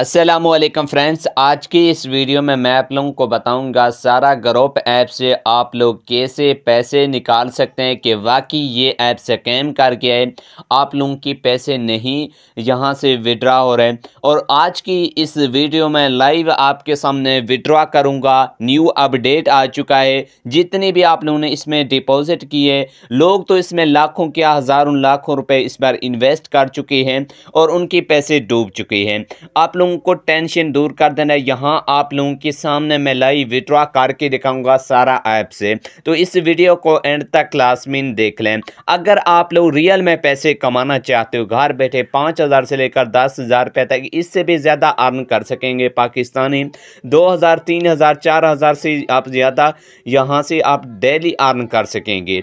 Aslam friends आज की इस वीडियो में मैं आप लोगों को बताऊंगा सारा ग्रोप ऐप से आप लोग कैसे पैसे निकाल सकते हैं कि वाकई ये ऐप कैम कर गया है आप लोगों की पैसे नहीं यहाँ से विड्रा हो रहे हैं और आज की इस वीडियो में लाइव आपके सामने विड्रा करूँगा न्यू अपडेट आ चुका है जितनी भी आप लोगों ने इसमें डिपॉजिट की है लोग तो इसमें लाखों क्या हज़ारों लाखों रुपये इस बार इन्वेस्ट कर चुके हैं और उनके पैसे डूब चुके हैं आप लोग लोगों को टेंशन दूर कर देना है यहाँ आप लोगों के सामने मैं लाइव विड्रॉ करके दिखाऊंगा सारा ऐप से तो इस वीडियो को एंड तक क्लासमीन देख लें अगर आप लोग रियल में पैसे कमाना चाहते हो घर बैठे पाँच हज़ार से लेकर दस हज़ार रुपये तक इससे भी ज़्यादा अर्न कर सकेंगे पाकिस्तानी दो हज़ार तीन हज़ार चार हज़ार से आप ज़्यादा यहाँ से आप डेली अर्न कर सकेंगे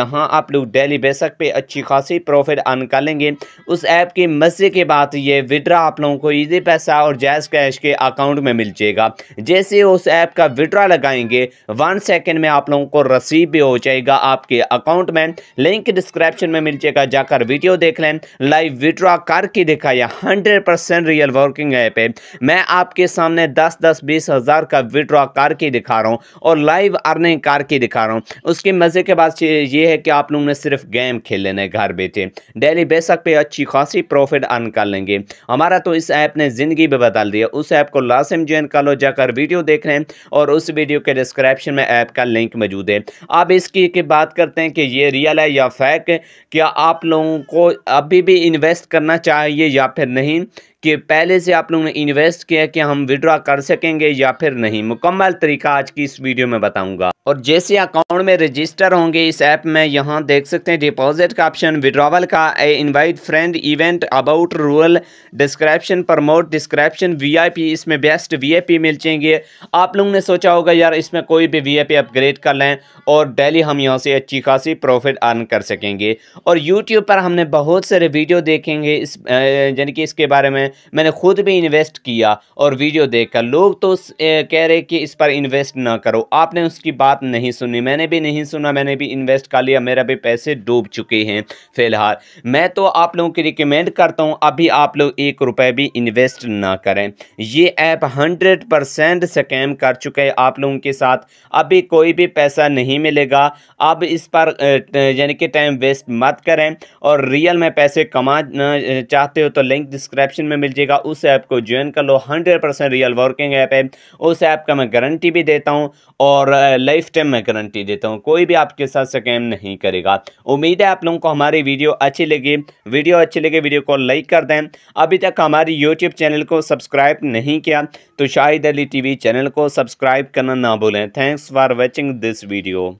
यहाँ आप लोग डेली बेसक पर अच्छी खासी प्रॉफिट अर्न कर लेंगे उस ऐप की मज़े के बाद ये विड्रा आप लोगों को ईजी पैसा और जैज़ कैश के अकाउंट में मिल जाएगा जैसे उस ऐप का विड्रा लगाएंगे वन सेकेंड में आप लोगों को रसीद भी हो जाएगा आपके अकाउंट में लिंक डिस्क्रिप्शन में मिल जाएगा जाकर वीडियो देख लें लाइव विड्रा करके दिखाया hundred percent real working app है मैं आपके सामने दस दस बीस हज़ार का विड्रा करके दिखा रहा हूँ और लाइव अर्निंग करके दिखा रहा हूँ उसके मज़े के बाद ये है कि आप लोगों ने सिर्फ गेम खेल लेने घर बैठे डेली बेसक पे अच्छी खासी प्रॉफिट अर्न कर लेंगे हमारा तो इस ऐप ने जिन ज़िंदगी भी बदल दिया उस ऐप को लाजम ज्वाइन कर लो जाकर वीडियो देख रहे हैं और उस वीडियो के डिस्क्रिप्शन में ऐप का लिंक मौजूद है अब इसकी की बात करते हैं कि ये रियल है या फैक क्या आप लोगों को अभी भी इन्वेस्ट करना चाहिए या फिर नहीं कि पहले से आप लोगों ने इन्वेस्ट किया कि हम विड्रा कर सकेंगे या फिर नहीं मुकम्मल तरीका आज की इस वीडियो में बताऊंगा और जैसे अकाउंट में रजिस्टर होंगे इस ऐप में यहाँ देख सकते हैं डिपॉजिट का ऑप्शन विड्रॉवल का ए invite friend event about rural description promote description VIP इसमें बेस्ट वीआईपी मिल जाएंगे आप लोगों ने सोचा होगा यार इसमें कोई भी वीआईपी अपग्रेड कर लें और डेली हम यहाँ से अच्छी खासी प्रॉफिट अर्न कर सकेंगे और यूट्यूब पर हमने बहुत सारे वीडियो देखेंगे इस यानी कि इसके बारे में मैंने खुद भी इन्वेस्ट किया और वीडियो देखकर लोग तो कह रहे कि इस पर इन्वेस्ट ना करो आपने उसकी बात नहीं सुनी मैंने भी नहीं सुना मैंने भी इन्वेस्ट कर लिया मेरा भी पैसे डूब चुके हैं फ़िलहाल मैं तो आप लोगों की रिकमेंड करता हूँ अभी आप लोग एक रुपये भी इन्वेस्ट ना करें ये ऐप हंड्रेड परसेंट स्कैम कर चुके हैं आप लोगों के साथ अभी कोई भी पैसा नहीं मिलेगा अब इस पर यानी कि टाइम वेस्ट मत करें और रियल में पैसे कमा चाहते हो तो लिंक डिस्क्रिप्शन में मिल जाएगा उस ऐप को ज्वाइन कर लो hundred percent real working app है उस ऐप का मैं गारंटी भी देता हूँ और लाइफ टाइम मैं गारंटी देता हूँ कोई भी आपके साथ स्कैम नहीं करेगा उम्मीद है आप लोगों को हमारी वीडियो अच्छी लगी वीडियो अच्छी लगी वीडियो को लाइक कर दें अभी तक हमारी यूट्यूब चैनल को सब्सक्राइब नहीं किया तो शाहिद अली टी चैनल को सब्सक्राइब करना ना भूलें thanks for watching this video